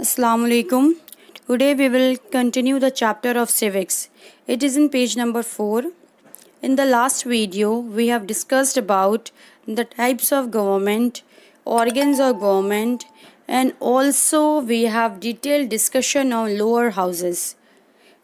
Assalamu alaikum. Today we will continue the chapter of civics. It is in page number 4. In the last video we have discussed about the types of government, organs of government and also we have detailed discussion on lower houses.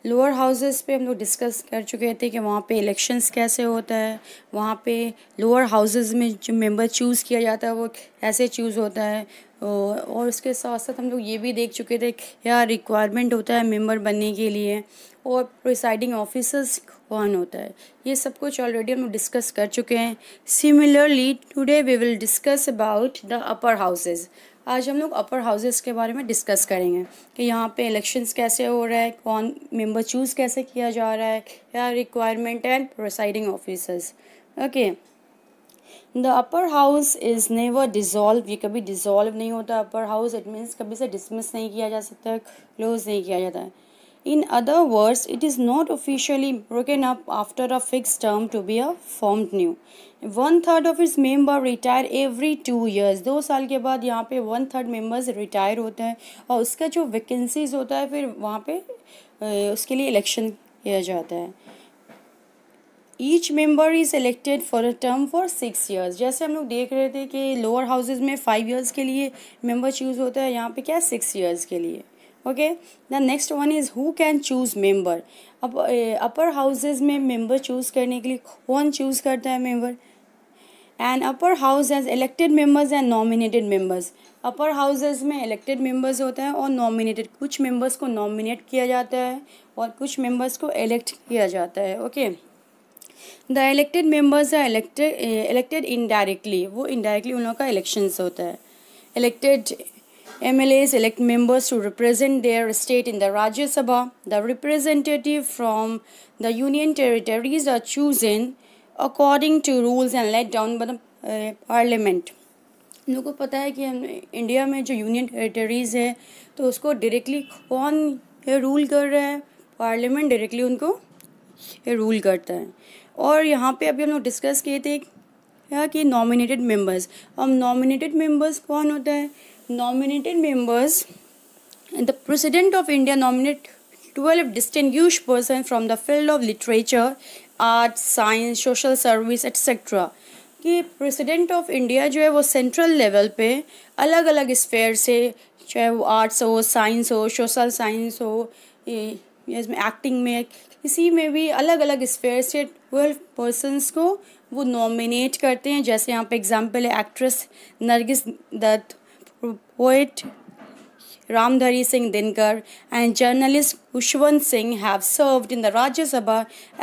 Lower houses पे हम लोग discuss कर चुके थे कि वहाँ पे elections कैसे होता है वहाँ पे लोअर हाउसेस में जो मेंबर चूज़ किया जाता है वो कैसे चूज़ होता है और उसके साथ साथ हम लोग ये भी देख चुके थे क्या रिक्वायरमेंट होता है मेंबर बनने के लिए और प्रिसाइडिंग ऑफिसर्स कौन होता है ये सब कुछ ऑलरेडी हम डिस्कस कर चुके हैं similarly today we will discuss about the upper houses आज हम लोग अपर हाउसेस के बारे में डिस्कस करेंगे कि यहाँ पे इलेक्शंस कैसे हो रहा है कौन मेंबर चूज़ कैसे किया जा रहा है क्या requirement and presiding officers okay the upper house is never dissolve ये कभी डिज़ोल्व नहीं होता अपर हाउस इट मीन्स कभी से डिसमिस नहीं किया जा सकता क्लोज नहीं किया जाता है in other words it is not officially broken up after a fix term to be a form new one third of its member retire every two years दो साल के बाद यहाँ पे वन थर्ड मेम्बर्स रिटायर होते हैं और उसका जो वैकेंसीज होता है फिर वहाँ पे उसके लिए इलेक्शन किया जाता है each member is elected for a term for six years जैसे हम लोग देख रहे थे कि लोअर हाउसेज में फाइव ईयर्स के लिए मेंबर चूज़ होता है यहाँ पे क्या है सिक्स ईयर्स के लिए okay the next one is who can choose member अब अपर हाउसेज में मेंबर चूज़ करने के लिए कौन चूज़ करता है member and upper house has elected members and nominated members upper houses में इलेक्टेड मेंबर्स होते हैं और नॉमिनेटेड कुछ मेंबर्स को नॉमिनेट किया जाता है और कुछ मेंबर्स को इलेक्ट किया जाता है okay okay? The elected members are elected elected indirectly वो इनडायरेक्टली उन लोगों का इलेक्शंस होता है elected M L As elect members to represent their state in the Rajya Sabha the representative from the union territories are chosen according to rules and laid down by the parliament उनको पता है कि हम India में जो union टेरीटरीज है तो उसको डायरेक्टली कौन रूल कर रहा है पार्लियामेंट डायरेक्टली उनको रूल करता है और यहाँ पे अभी हम लोग डिस्कस किए थे क्या कि नॉमिनेटेड मेंबर्स अब नॉमिनेटेड मेंबर्स कौन होता है nominated members the president of India nominate twelve distinguished person from the field of literature art science social service etcetera कि प्रेसिडेंट ऑफ इंडिया जो है वो सेंट्रल लेवल पे अलग अलग स्फेयर से चाहे वो आर्ट्स हो साइंस हो सोशल साइंस हो इसमें एक्टिंग में किसी में भी अलग अलग स्पेयर से ट्वेल्व पर्सनस को वो नॉमिनेट करते हैं जैसे यहाँ पे एग्जाम्पल है actress Nargis Dutt poet Ramdhari Singh Dinkar and journalist Khushwant Singh have served in the Rajya Sabha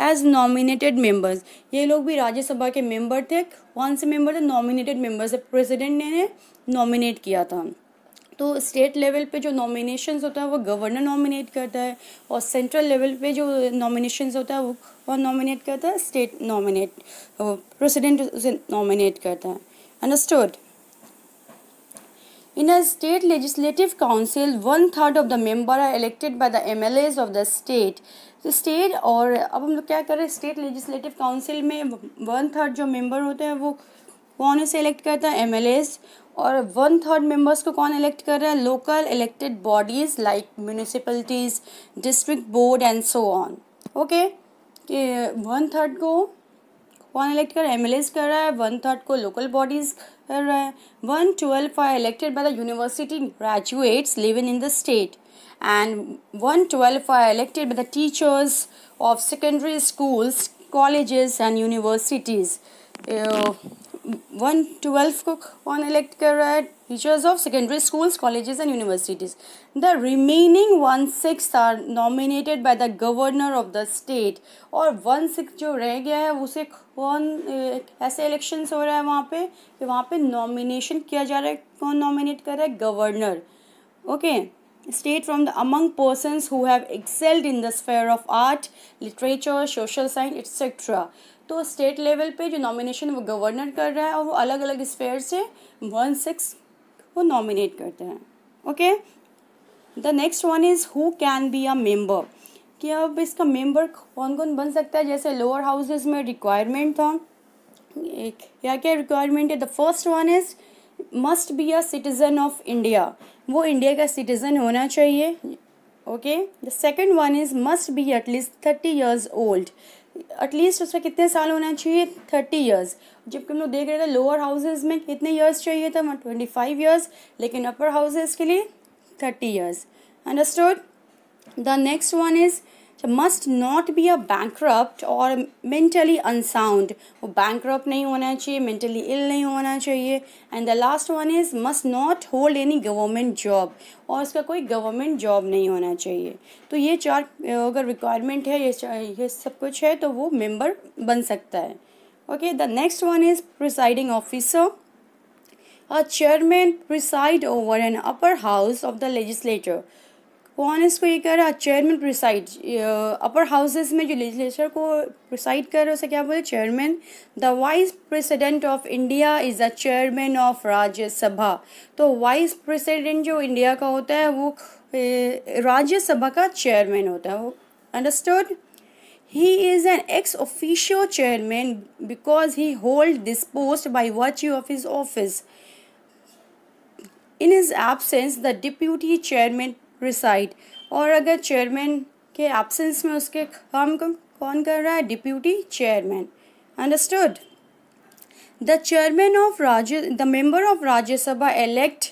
as nominated members ये लोग भी राज्यसभा के मेंबर थे कौन से मेंबर थे नॉमिनेटेड मेंबर्स प्रेसिडेंट ने नॉमिनेट किया था तो स्टेट लेवल पे जो नॉमिनेशंस होता है वो गवर्नर नॉमिनेट करता है और सेंट्रल लेवल पे जो नॉमिनेशंस होता है वो कौन नॉमिनेट करता है स्टेट नॉमिनेट प्रेसिडेंट उसे नॉमिनेट करता है understood In a state legislative council, one third of the member are elected by the MLAs of the state तो स्टेट और अब हम लोग क्या कर रहे हैं स्टेट लेजिस्लेटिव काउंसिल में वन थर्ड जो मेंबर होते हैं वो कौन इसे इलेक्ट करता है एम और वन थर्ड मेंबर्स को कौन इलेक्ट कर रहा है local elected bodies like municipalities district board and so on okay one third को कौन इलेक्ट कर रहा है एम कर रहा है वन थर्ड को लोकल बॉडीज कर रहा है one twelve are elected by the university graduates living in the state and one twelve are elected by the teachers of secondary schools colleges and universities one twelve को कौन elect कर रहा है teachers of secondary schools colleges and universities the remaining one six are nominated by the governor of the state और one six जो रह गया है उसे कौन ऐसे इलेक्शंस हो रहा है वहाँ पे कि वहाँ पे नॉमिनेशन किया जा रहा है कौन नॉमिनेट कर रहा है governor okay state from the among persons who have excelled in the sphere of art literature social science etcetera तो स्टेट लेवल पे जो नॉमिनेशन वो गवर्नर कर रहा है और वो अलग अलग स्पेयर से वन सिक्स को नॉमिनेट करते हैं okay the next one is who can be a member कि अब इसका मेंबर कौन कौन बन सकता है जैसे लोअर हाउसेज में रिक्वायरमेंट था एक क्या क्या रिक्वायरमेंट है the first one is must be a citizen of India वो इंडिया का सिटीज़न होना चाहिए okay the second one is must be at least thirty years old at least उसका कितने साल होना चाहिए थर्टी ईयर्स जबकि हम लोग देख रहे थे लोअर हाउसेज में कितने ईयर्स चाहिए था ट्वेंटी फाइव ईयर्स लेकिन अपर हाउसेज के लिए thirty years understood the next one is must not be a bankrupt और मेंटली अनसाउंड वो बैंक्रप्ट नहीं होना चाहिए मेंटली इल नहीं होना चाहिए and the last one is must not hold any government job और उसका कोई गवर्नमेंट जॉब नहीं होना चाहिए तो ये चार अगर रिक्वायरमेंट है ये ये सब कुछ है तो वो मेंबर बन सकता है okay the next one is presiding officer a chairman preside over an upper house of the legislator cons को ये कह रहा है चेयरमैन प्रिसाइड अपर हाउसेस में जो लेजिस्लेचर को प्रिसाइड कर रहे उसे क्या बोले chairman the vice president of India is the chairman of Rajya Sabha तो वाइस प्रेसिडेंट जो इंडिया का होता है वो राज्यसभा का चेयरमैन होता है वो understood he is an ex officio chairman because he hold this post by virtue of his office in his absence the deputy chairman preside और अगर चेयरमैन के एब्सेंस में उसके काम को कौन कर रहा है deputy chairman understood the chairman of Rajya the member of Rajya Sabha elect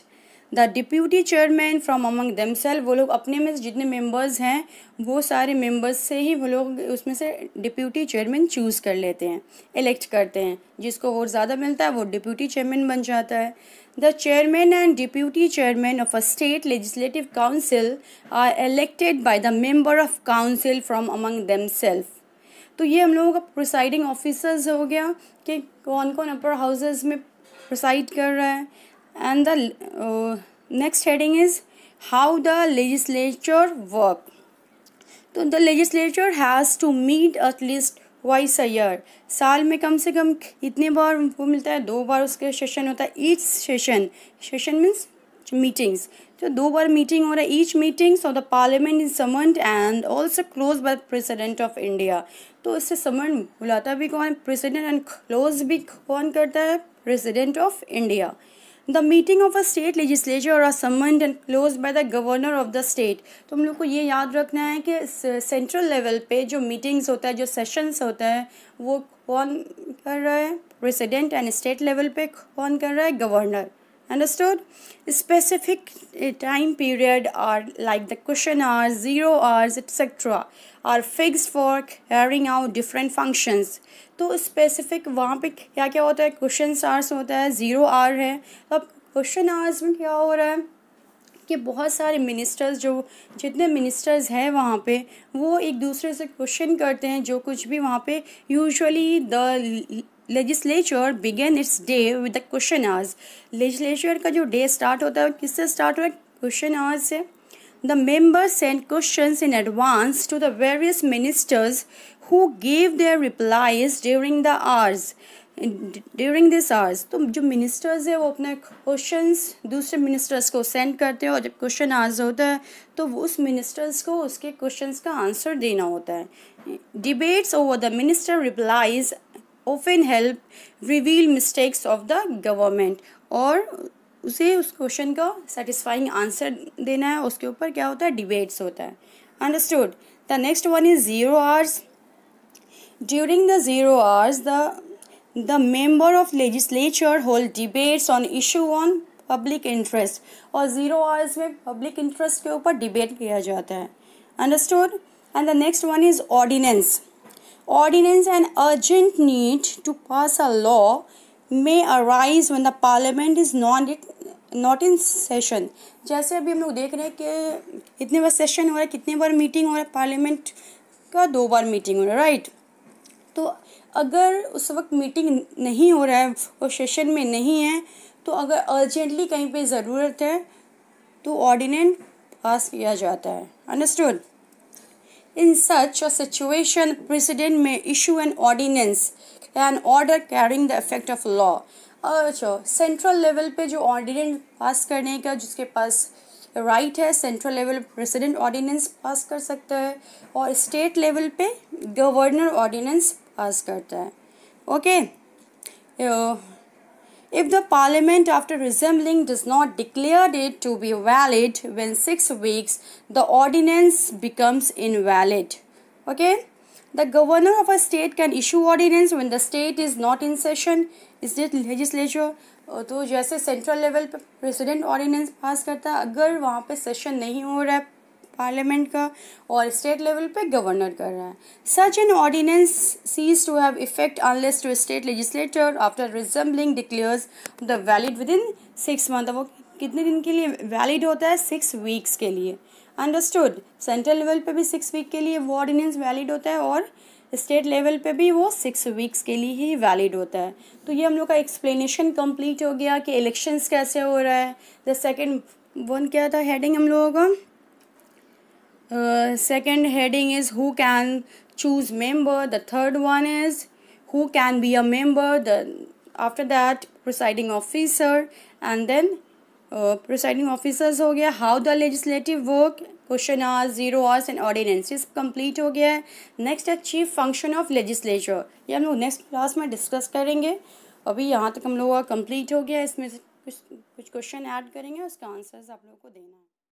the deputy chairman from among themselves वो लोग अपने में जितने मेंबर्स हैं वो सारे मेंबर्स से ही वो लोग उसमें से डिप्यूटी चेयरमैन चूज़ कर लेते हैं इलेक्ट करते हैं जिसको वोट ज़्यादा मिलता है वो डिप्यूटी चेयरमैन बन जाता है the chairman and deputy chairman of a state legislative council are elected by the member of council from among themselves तो ये हम लोगों का प्रिसाइडिंग ऑफिसर्स हो गया कि कौन कौन अपर हाउसेज में प्रिसाइड कर रहा है and the uh, next heading is how the legislature work तो the legislature has to meet at least twice a year साल में कम से कम इतने बार वो मिलता है दो बार उसके सेशन होता है each session session means meetings तो दो बार मीटिंग हो रहा है each meetings of the parliament is summoned and also close by president of India तो इससे समन बुलाता भी कौन प्रेसिडेंट एंड क्लोज भी कौन करता है president of India the meeting of a state legislature और summoned and close by the governor of the state तो हम लोग को ये याद रखना है कि सेंट्रल लेवल uh, पे जो मीटिंग्स होता है जो सेशंस होता है वो कौन कर रहा है प्रेसिडेंट एंड स्टेट लेवल पे कौन कर रहा है governor understood specific eh, time period are like the question hours zero hours etc are fixed for carrying out different functions तो स्पेसिफिक वहाँ पे क्या क्या होता है क्वेश्चन आवर्स होता है ज़ीरो आवर है अब क्वेश्चन आवर्स में क्या हो रहा है कि बहुत सारे मिनिस्टर्स जो जितने मिनिस्टर्स हैं वहाँ पे वो एक दूसरे से क्वेश्चन करते हैं जो कुछ भी वहाँ पे usually the legislature begin its day with the question hours legislature का जो डे स्टार्ट होता है वो किससे स्टार्ट हो रहा है क्वेश्चन आवर्स से the members send question in advance to the various ministers who gave their replies during the hours during this hours तो जो मिनिस्टर्स है वो अपने क्वेश्चन दूसरे मिनिस्टर्स को सेंड करते हैं और जब क्वेश्चन आर्स होता है तो उस मिनिस्टर्स को उसके क्वेश्चन का आंसर देना होता है debates over the minister replies often help reveal mistakes of the government और उसे उस क्वेश्चन का सेटिस्फाइंग आंसर देना है उसके ऊपर क्या होता है डिबेट्स होता है understood the next one is zero hours during the zero hours the the member of legislature hold debates on issue on public interest और ज़ीरो आवर्स में पब्लिक इंटरेस्ट के ऊपर डिबेट किया जाता है understood and the next one is ordinance ordinance and urgent need to pass a law may arise when the parliament is not not in session जैसे अभी हम लोग देख रहे हैं कि इतने बार सेशन हो रहा है कितने बार मीटिंग हो रहा है पार्लियामेंट का दो बार मीटिंग हो रहा है राइट तो अगर उस वक्त मीटिंग नहीं हो रहा है और सेशन में नहीं है तो अगर अर्जेंटली कहीं पे ज़रूरत है तो ऑर्डिनेंट पास किया जाता है understood in such a situation president में issue an ordinance an order carrying the effect of law अच्छा सेंट्रल लेवल पे जो ऑर्डिनेंस पास करने का जिसके पास राइट है central level president ordinance pass कर सकता है और स्टेट लेवल पे गवर्नर ऑर्डिनेंस पास करता है okay okay? if the parliament after resembling does not declare it to be valid within 6 weeks the ordinance becomes invalid okay the governor of a state can issue ordinance when the state is not in session state legislature uh, तो जैसे central level level president ordinance pass करता है अगर वहाँ पे session नहीं हो रहा है पार्लियामेंट का और स्टेट लेवल पे गवर्नर कर रहा है such an ordinance ceases to have effect unless to state legislator after reassembling declares the valid within six month वो कितने दिन के लिए वैलिड होता है सिक्स वीक्स के लिए अंडरस्टूड सेंट्रल लेवल पे भी सिक्स वीक के लिए वो ऑर्डिनेंस वैलिड होता है और स्टेट लेवल पे भी वो सिक्स वीक्स के लिए ही वैलिड होता है तो ये हम लोग का एक्सप्लेनेशन कंप्लीट हो गया कि इलेक्शंस कैसे हो रहा है द सेकंड वन क्या था हेडिंग हम लोगों का second heading is who can choose member the third one is who can be a member the after that presiding officer and then presiding officers हो गया how the legislative work question hour zero hours and ordinance ये complete हो गया है next है chief function of legislature ये हम लोग नेक्स्ट क्लास में डिस्कस करेंगे अभी यहाँ तक हम लोगों का कंप्लीट हो गया इसमें कुछ कुछ क्वेश्चन ऐड करेंगे उसका आंसर्स आप लोगों को देना है